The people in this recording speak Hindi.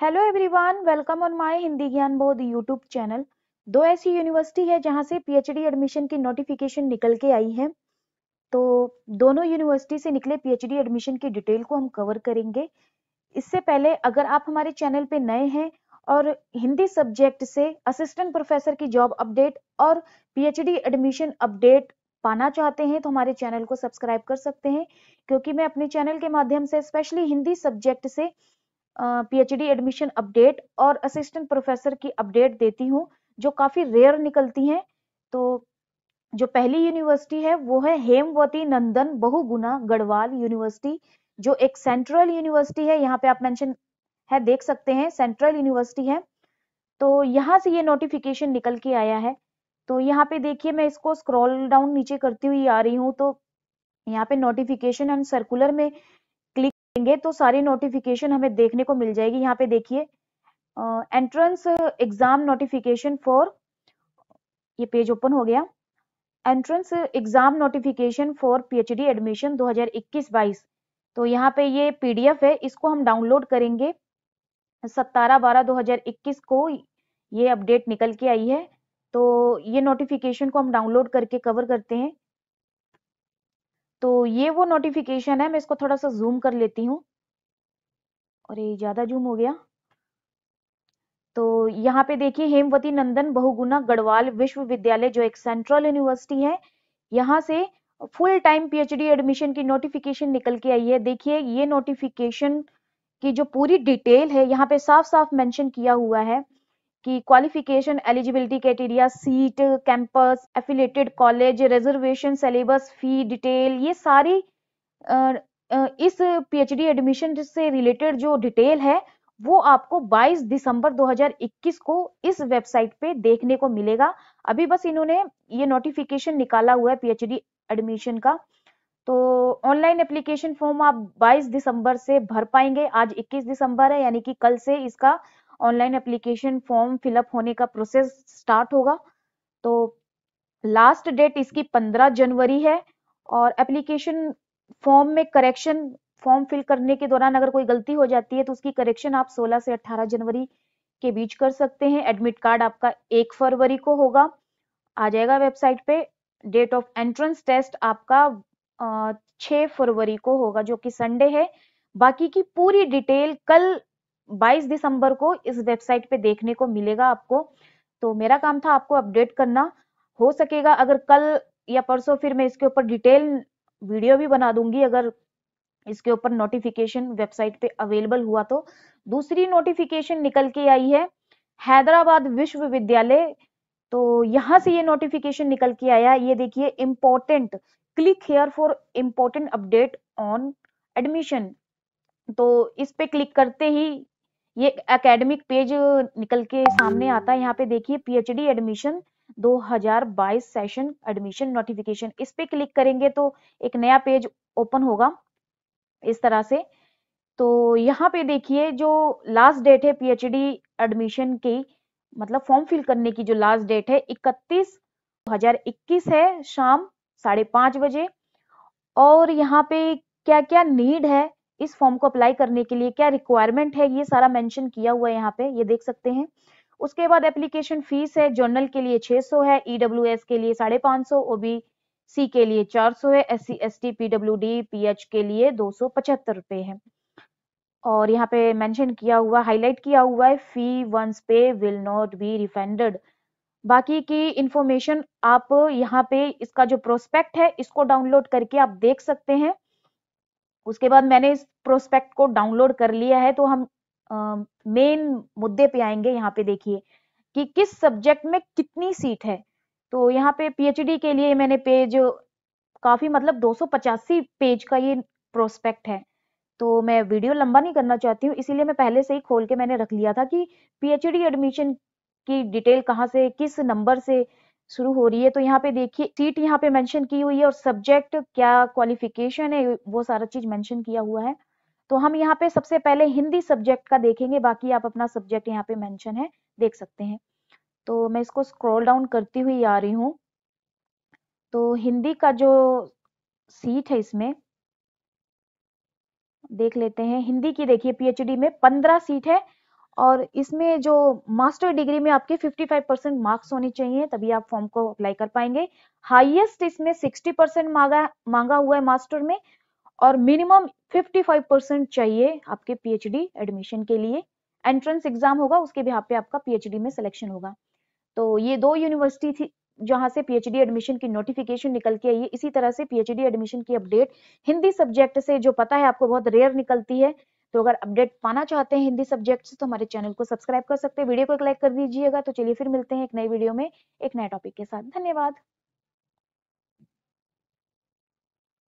hello everyone welcome on my Hindi Gyan Bodh YouTube channel दो ऐसी यूनिवर्सिटी है जहां से पीएचडी एडमिशन की नोटिफिकेशन निकल के आई है तो दोनों यूनिवर्सिटी से निकले पीएचडी एडमिशन की डिटेल को हम कवर करेंगे इससे पहले अगर आप हमारे चैनल पे नए हैं और हिंदी सब्जेक्ट से असिस्टेंट प्रोफेसर की जॉब अपडेट और पीएचडी एडमिशन अपडेट पाना चाहते हैं तो हमारे चैनल को सब्सक्राइब कर सकते हैं क्योंकि मैं अपने चैनल के माध्यम से स्पेशली हिंदी सब्जेक्ट से पीएचडी एडमिशन अपडेट और असिस्टेंट प्रोफेसर की अपडेट देती हूँ जो काफ़ी रेयर निकलती हैं तो जो पहली यूनिवर्सिटी है वो है हेमवती नंदन बहुगुना गढ़वाल यूनिवर्सिटी जो एक सेंट्रल यूनिवर्सिटी है यहाँ पे आप मेंशन है देख सकते हैं सेंट्रल यूनिवर्सिटी है तो यहाँ से ये नोटिफिकेशन निकल के आया है तो यहाँ पे देखिए मैं इसको स्क्रॉल डाउन नीचे करती हुई आ रही हूँ तो यहाँ पे नोटिफिकेशन एंड सर्कुलर में देंगे तो सारी नोटिफिकेशन हमें देखने को मिल जाएगी यहाँ पे देखिए एंट्रेंस एग्जाम नोटिफिकेशन फॉर ये पेज ओपन हो गया entrance exam notification for PhD admission 2021-22 तो यहाँ पे ये पीडीएफ है इसको हम डाउनलोड करेंगे 17 बारह 2021 को ये अपडेट निकल के आई है तो ये नोटिफिकेशन को हम डाउनलोड करके कवर करते हैं तो ये वो नोटिफिकेशन है मैं इसको थोड़ा सा जूम कर लेती हूँ और ये ज़्यादा जूम हो गया तो यहाँ पे देखिए हेमवती नंदन बहुगुना गढ़वाल विश्वविद्यालय जो एक सेंट्रल यूनिवर्सिटी है यहाँ से फुल टाइम पीएचडी एडमिशन की नोटिफिकेशन निकल के आई है देखिए ये नोटिफिकेशन की जो पूरी डिटेल है यहाँ पे साफ साफ मेंशन किया हुआ है कि qualification eligibility criteria seat campus affiliated college reservation syllabus fee detail ये सारी इस पीएचडी एडमिशन से रिलेटेड जो डिटेल है वो आपको 22 दिसंबर 2021 को इस वेबसाइट पे देखने को मिलेगा अभी बस इन्होंने ये नोटिफिकेशन निकाला हुआ है पीएचडी एडमिशन का तो ऑनलाइन एप्लीकेशन फॉर्म आप 22 दिसंबर से भर पाएंगे आज 21 दिसंबर है यानी कि कल से इसका ऑनलाइन एप्लीकेशन फॉर्म फिलअप होने का प्रोसेस स्टार्ट होगा तो लास्ट डेट इसकी 15 जनवरी है और एप्लीकेशन फॉर्म में करेक्शन फॉर्म फिल करने के दौरान अगर कोई गलती हो जाती है तो उसकी करेक्शन आप 16 से 18 जनवरी के बीच कर सकते हैं एडमिट कार्ड आपका एक फरवरी को होगा आ जाएगा वेबसाइट पे डेट ऑफ एंट्रेंस टेस्ट आपका छः फरवरी को होगा जो कि संडे है बाकी की पूरी डिटेल कल 22 दिसंबर को इस वेबसाइट पे देखने को मिलेगा आपको तो मेरा काम था आपको अपडेट करना हो सकेगा अगर कल या परसों फिर मैं इसके ऊपर डिटेल वीडियो भी बना दूंगी अगर इसके ऊपर नोटिफिकेशन वेबसाइट पे अवेलेबल हुआ तो दूसरी नोटिफिकेशन निकल के आई है हैदराबाद विश्वविद्यालय तो यहाँ से ये नोटिफिकेशन निकल के आया ये देखिए important click here for important update on admission तो इस पे क्लिक करते ही ये एकेडमिक पेज निकल के सामने आता है यहाँ पे देखिए PhD admission 2022 session admission notification इस पे क्लिक करेंगे तो एक नया पेज ओपन होगा इस तरह से तो यहाँ पे देखिए जो लास्ट डेट है पीएचडी एडमिशन की मतलब फॉर्म फिल करने की जो लास्ट डेट है 31 2021 है शाम साढ़े पांच बजे और यहाँ पे क्या क्या नीड है इस फॉर्म को अप्लाई करने के लिए क्या रिक्वायरमेंट है ये सारा मेंशन किया हुआ है यहाँ पे ये देख सकते हैं उसके बाद एप्लीकेशन फीस है जर्नल के लिए 600 है ईडब्ल्यूएस e के लिए साढ़े पांच सौ ओबीसी के लिए 400 है S C S T P W D P H के लिए दो सौ पचहत्तर रुपए है और यहाँ पे मेंशन किया हुआ हाईलाइट किया हुआ है fee once pay will not be refunded बाकी की इंफॉर्मेशन आप यहाँ पे इसका जो प्रोस्पेक्ट है इसको डाउनलोड करके आप देख सकते हैं उसके बाद मैंने इस प्रोस्पेक्ट को डाउनलोड कर लिया है तो हम मेन मुद्दे पे आएंगे यहाँ पे देखिए कि किस सब्जेक्ट में कितनी सीट है तो यहाँ पे पीएचडी के लिए मैंने पेज काफी मतलब दो पेज का ये प्रोस्पेक्ट है तो मैं वीडियो लंबा नहीं करना चाहती हूँ इसीलिए मैं पहले से ही खोल के मैंने रख लिया था कि पीएचडी एडमिशन की डिटेल कहाँ से किस नंबर से शुरू हो रही है तो यहाँ पे देखिए सीट यहाँ पे मेंशन की हुई है और सब्जेक्ट क्या क्वालिफिकेशन है वो सारा चीज मेंशन किया हुआ है तो हम यहाँ पे सबसे पहले हिंदी सब्जेक्ट का देखेंगे बाकी आप अपना सब्जेक्ट यहाँ पे मेंशन है देख सकते हैं तो मैं इसको स्क्रॉल डाउन करती हुई आ रही हूँ तो हिंदी का जो सीट है इसमें देख लेते हैं हिंदी की देखिए पीएचडी में पंद्रह सीट है और इसमें जो मास्टर डिग्री में आपके 55 परसेंट मार्क्स होने चाहिए तभी आप फॉर्म को अप्लाई कर पाएंगे हाईएस्ट इसमें 60 परसेंट मांगा मांगा हुआ है मास्टर में और मिनिमम 55 परसेंट चाहिए आपके पीएचडी एडमिशन के लिए एंट्रेंस एग्जाम होगा उसके बिहार पे आपका पीएचडी में सिलेक्शन होगा तो ये दो यूनिवर्सिटी थी जहां से पीएचडी एडमिशन की नोटिफिकेशन निकल के आई है इसी तरह से पीएचडी एडमिशन की अपडेट हिंदी सब्जेक्ट से जो पता है आपको बहुत रेयर निकलती है तो अगर अपडेट पाना चाहते हैं हिंदी सब्जेक्ट तो हमारे चैनल को सब्सक्राइब कर सकते हैं वीडियो को लाइक कर दीजिएगा तो चलिए फिर मिलते हैं एक नई वीडियो में एक नए टॉपिक के साथ धन्यवाद